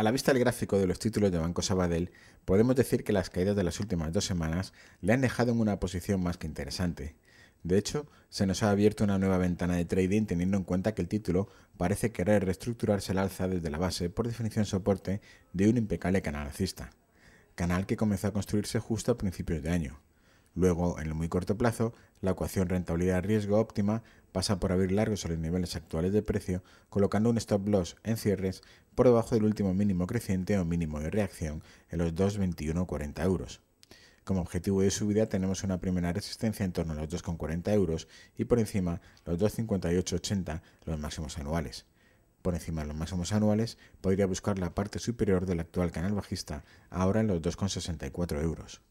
A la vista del gráfico de los títulos de Banco Sabadell, podemos decir que las caídas de las últimas dos semanas le han dejado en una posición más que interesante. De hecho, se nos ha abierto una nueva ventana de trading teniendo en cuenta que el título parece querer reestructurarse el alza desde la base, por definición soporte, de un impecable canal alcista, canal que comenzó a construirse justo a principios de año. Luego, en el muy corto plazo, la ecuación rentabilidad-riesgo óptima pasa por abrir largos sobre los niveles actuales de precio, colocando un stop loss en cierres por debajo del último mínimo creciente o mínimo de reacción en los 2,2140 euros. Como objetivo de subida tenemos una primera resistencia en torno a los 2,40 euros y por encima los 2,5880 los máximos anuales. Por encima de los máximos anuales podría buscar la parte superior del actual canal bajista, ahora en los 2,64 euros.